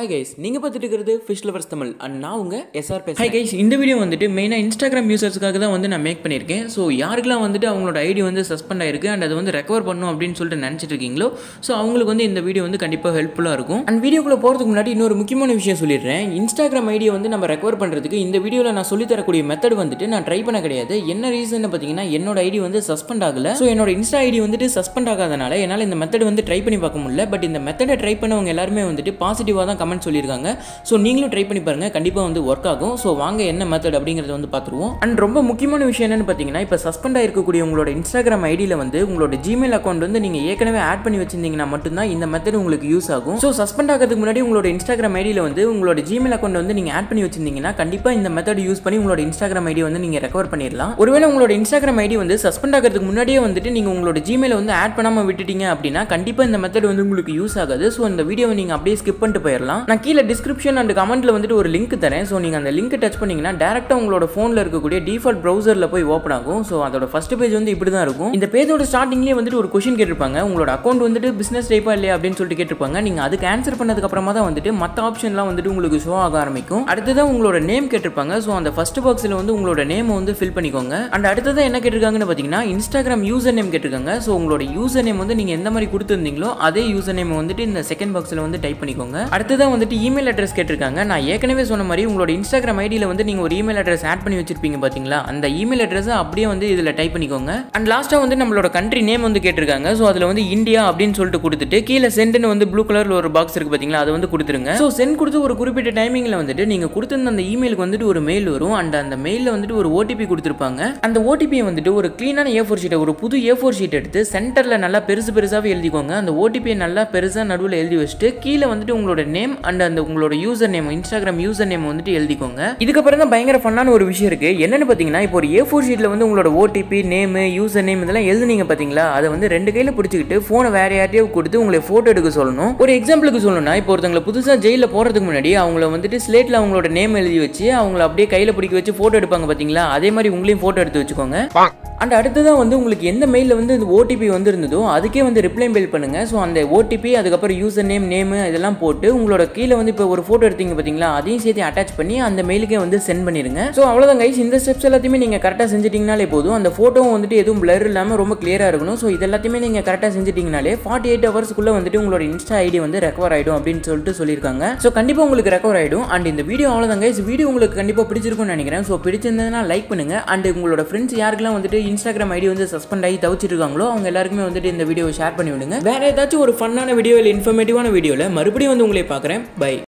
hi guys நீங்கள் பார்த்துட்டு இருக்கிறது ஃபிஷ் லவர்ஸ் தமிழ் அண்ட் நான் உங்கள் எஸ்ஆர் பேச ஹை கைஸ் இந்த வீடியோ வந்துட்டு மெயினாக இன்ஸ்டாகிராம் யூசர்ஸ்க்காக தான் வந்து நான் மேக் பண்ணியிருக்கேன் ஸோ யாருக்கெல்லாம் வந்துட்டு அவங்களோட ஐடி வந்து சஸ்பெண்ட் ஆயிருக்கு அண்ட் அதை வந்து ரெக்கவர் பண்ணும் அப்படின்னு சொல்லிட்டு நினச்சிட்டு இருக்கீங்களோ ஸோ அவங்களுக்கு வந்து இந்த வீடியோ வந்து கண்டிப்பாக ஹெல்ப்ஃபுல்லாக இருக்கும் அண்ட் வீடியோக்குள்ளே போகிறதுக்கு முன்னாடி இன்னொரு முக்கியமான விஷயம் சொல்லிடுறேன் இன்ஸ்டாகிராம் ஐடியை வந்து நம்ம ரெக்கவர் பண்ணுறதுக்கு இந்த வீடியோவில் நான் சொல்லி தரக்கூடிய மெத்தட் வந்துட்டு நான் ட்ரை பண்ண கிடையாது என்ன ரீசன்னு பார்த்தீங்கன்னா என்னோட ஐடி வந்து சஸ்பெண்ட் ஆகலை ஸோ என்னோட இன்ஸ்டா ஐடி வந்துட்டு சஸ்பெண்ட் ஆகாதனால என்னால் இந்த மெத்தட் வந்து ட்ரை பண்ணி பார்க்க முடியல பட் இந்த மெத்தடை ட்ரை பண்ணவங்க எல்லாருமே வந்துட்டு பாசிட்டிவாக தான் கமெண்ட் சொல்லியிருக்காங்க ஸோ நீங்களும் ட்ரை பண்ணி பாருங்கள் கண்டிப்பாக வந்து ஒர்க் ஆகும் ஸோ வாங்க என்ன மெத்தட் அப்படிங்கிறத வந்து பார்த்துருவோம் அண்ட் ரொம்ப முக்கியமான விஷயம் என்னென்னு பார்த்தீங்கன்னா இப்போ சஸ்பெண்ட் ஆகிருக்கக்கூடிய உங்களோட இன்ஸ்டாகிராம் ஐடியில் வந்து உங்களோட ஜிமெயில் அக்கௌண்ட் வந்து நீங்கள் ஏற்கனவே ஆட் பண்ணி வச்சிருந்தீங்கன்னா மட்டும்தான் இந்த மெத்தட் உங்களுக்கு யூஸ் ஆகும் ஸோ சஸ்பெண்ட் ஆகிறதுக்கு முன்னாடி உங்களோட இன்ஸ்டாகிராம் ஐடியில் வந்து உங்களோட ஜிமெயில் அக்கௌண்ட் வந்து நீங்கள் ஆட் பண்ணி வச்சிருந்தீங்கன்னா கண்டிப்பாக இந்த மெத்தட் யூஸ் பண்ணி உங்களோட இன்ஸ்டாகிராம் ஐடி வந்து நீங்கள் ரெக்கவர் பண்ணிடலாம் ஒருவேளை உங்களோட இன்ஸ்டாகிராம் ஐடி வந்து சஸ்பெண்ட் ஆகிறதுக்கு முன்னாடியே வந்துட்டு நீங்கள் உங்களோட ஜிமெயில் வந்து ஆட் பண்ணாமல் விட்டுட்டீங்க அப்படின்னா கண்டிப்பாக இந்த மெத்தட் வந்து உங்களுக்கு யூஸ் ஆகாது ஸோ இந்த வீடியோவை நீங்கள் அப்படியே ஸ்கிப் பண்ணிட்டு போயிடலாம் பண்ணிக்கலாம் நான் கீழே டிஸ்கிரிப்ஷன் அண்ட் கமெண்ட்டில் வந்துட்டு ஒரு லிங்க் தரேன் ஸோ நீங்கள் அந்த லிங்க் டச் பண்ணிங்கன்னா டேரெக்டாக உங்களோட ஃபோனில் இருக்கக்கூடிய டிஃபால்ட் ப்ரௌசரில் போய் ஓப்பன் ஆகும் ஸோ அதோட ஃபஸ்ட் பேஜ் வந்து இப்படி தான் இருக்கும் இந்த பேஜோட ஸ்டார்டிங்லேயே வந்துட்டு ஒரு கொஷின் கேட்டிருப்பாங்க உங்களோட அக்கௌண்ட் வந்துட்டு பிஸ்னஸ் டைப்பா இல்லையா அப்படின்னு சொல்லிட்டு கேட்டிருப்பாங்க நீங்கள் அதுக்கு ஆன்சர் பண்ணதுக்கப்புறமா தான் வந்துட்டு மற்ற ஆப்ஷன்லாம் வந்துட்டு உங்களுக்கு ஷோ ஆக ஆரம்பிக்கும் அடுத்ததான் உங்களோட நேம் கேட்டிருப்பாங்க ஸோ அந்த ஃபர்ஸ்ட் பாக்ஸில் வந்து உங்களோட நேம் வந்து ஃபில் பண்ணிக்கோங்க அண்ட் அடுத்ததான் என்ன கேட்டிருக்காங்கன்னு பார்த்தீங்கன்னா இன்ஸ்டாகிராம் யூசர் நேம் கேட்டிருக்காங்க ஸோ உங்களோட யூசர் நேம் வந்து நீங்கள் எந்த மாதிரி கொடுத்துருந்தீங்களோ அதே யூசர் நேம் வந்துட்டு இந்த செகண்ட் பாக்ஸில் வந்து டைப் பண்ணிக்கோங்க அடுத்ததான் தான் வந்துட்டு இமெயில் அட்ரஸ் கேட்டிருக்காங்க நான் ஏற்கனவே சொன்ன மாதிரி உங்களோட இன்ஸ்டாகிராம் ஐடியில் வந்து நீங்கள் ஒரு இமெயில் அட்ரஸ் ஆட் பண்ணி வச்சிருப்பீங்க பார்த்தீங்களா அந்த இமெயில் அட்ரஸை அப்படியே வந்து இதில் டைப் பண்ணிக்கோங்க அண்ட் லாஸ்ட்டாக வந்து நம்மளோட கண்ட்ரி நேம் வந்து கேட்டிருக்காங்க ஸோ அதில் வந்து இந்தியா அப்படின்னு சொல்லிட்டு கொடுத்துட்டு கீழே சென்ட்னு வந்து ப்ளூ கலரில் ஒரு பாக்ஸ் இருக்குது பார்த்தீங்களா அதை வந்து கொடுத்துருங்க ஸோ சென்ட் கொடுத்து ஒரு குறிப்பிட்ட டைமிங்கில் வந்துட்டு நீங்கள் கொடுத்துருந்த அந்த இமெயிலுக்கு வந்துட்டு ஒரு மெயில் வரும் அண்ட் அந்த மெயிலில் வந்துட்டு ஒரு ஓடிபி கொடுத்துருப்பாங்க அந்த ஓடிபியை வந்துட்டு ஒரு க்ளீனான ஏ ஃபோர் ஷீட்டை ஒரு புது ஏ ஃபோர் ஷீட் எடுத்து சென்டரில் நல்லா பெருசு பெருசாகவே எழுதிக்கோங்க அந்த ஓடிபியை நல்லா பெருசாக நடுவில் எழுதி வச்சுட்டு கீழே வந்துட்டு உங்களோட நேம் அண்ட் அந்த உங்களோட user name Instagram user name வந்துட்டு எழுதிக்கோங்க இதுக்கப்புறம் தான் பயங்கர ஃபன்னான ஒரு விஷயம் இருக்குது என்னென்னு பார்த்தீங்கன்னா இப்போ ஒரு ஏ ஃபோர் ஷீட்டில் வந்து உங்களோட ஓடிபி நேம் யூசர் நேம் இதெல்லாம் எழுதுனீங்க பார்த்தீங்களா அதை வந்து ரெண்டு கையில் பிடிச்சிக்கிட்டு ஃபோனை வேற யார்ட்டையோ கொடுத்து உங்களை ஃபோட்டோ எடுக்க சொல்லணும் ஒரு எக்ஸாம்பிளுக்கு சொல்லணும்னா இப்போ ஒருத்தவங்களை புதுசாக ஜெயிலில் போகிறதுக்கு முன்னாடி அவங்கள வந்துட்டு ஸ்லேட்டில் அவங்களோட நேம் எழுதி வச்சு அவங்கள அப்படியே கையில் பிடிக்க வச்சு ஃபோட்டோ எடுப்பாங்க பார்த்தீங்களா அதே மாதிரி உங்களையும் ஃபோட்டோ எடுத்து வச்சுக்கோங்க அண்ட் அடுத்ததாக வந்து உங்களுக்கு எந்த மெயிலில் வந்து இந்த ஓடிபி வந்துருந்ததோ அதுக்கே வந்து ரிப்ளை மெயில் பண்ணுங்கள் ஸோ அந்த ஓடிபி அதுக்கப்புறம் யூசர் நேம் நேமு இதெல்லாம் போட்டு உங்களோட கீழே வந்து இப்போ ஒரு ஃபோட்டோ எடுத்தீங்க பார்த்தீங்களா அதையும் சேர்த்து அட்டாச் பண்ணி அந்த மெயிலுக்கே வந்து சென்ட் பண்ணிடுங்க ஸோ அவ்வளோதான் கைஸ் இந்த ஸ்டெப்ஸ் எல்லாத்தையுமே நீங்கள் கரெக்டாக செஞ்சிட்டிங்கனாலே போதும் அந்த ஃபோட்டோவும் வந்துட்டு எதுவும் பிளர் இல்லாமல் ரொம்ப கிளியராக இருக்கணும் ஸோ இதெல்லாத்தையுமே நீங்கள் கரெக்டாக செஞ்சிட்டிங்கனாலே ஃபார்ட்டி எயிட் ஹவர்ஸ்க்குள்ளே வந்துட்டு உங்களோட இன்ஸ்டா ஐடி வந்து ரெக்கவர் ஆகிடும் அப்படின்னு சொல்லிட்டு சொல்லியிருக்காங்க ஸோ கண்டிப்பாக உங்களுக்கு ரெக்கவர் ஆகிடும் அண்ட் இந்த வீடியோ அவ்வளோதான் கைஸ் வீடியோ உங்களுக்கு கண்டிப்பாக பிடிச்சிருக்கும்னு நினைக்கிறேன் ஸோ பிடிச்சிருந்ததுனா லைக் பண்ணுங்கள் அண்ட் உங்களோட ஃப்ரெண்ட்ஸ் யாருக்கெல்லாம் வந்துட்டு இன்ஸ்டாகிராம் ஐடி வந்து சஸ்பெண்ட் ஆகி தவிச்சிருக்காங்களோ அவங்க எல்லாருக்குமே வந்துட்டு இந்த வீடியோ ஷேர் பண்ணி விடுங்க வேறு ஏதாச்சும் ஒரு ஃபன்னான வீடியோ இல்லை இன்ஃபர்மேட்டிவான வீடியோவில் மறுபடியும் வந்து உங்களை பார்க்குறேன் பை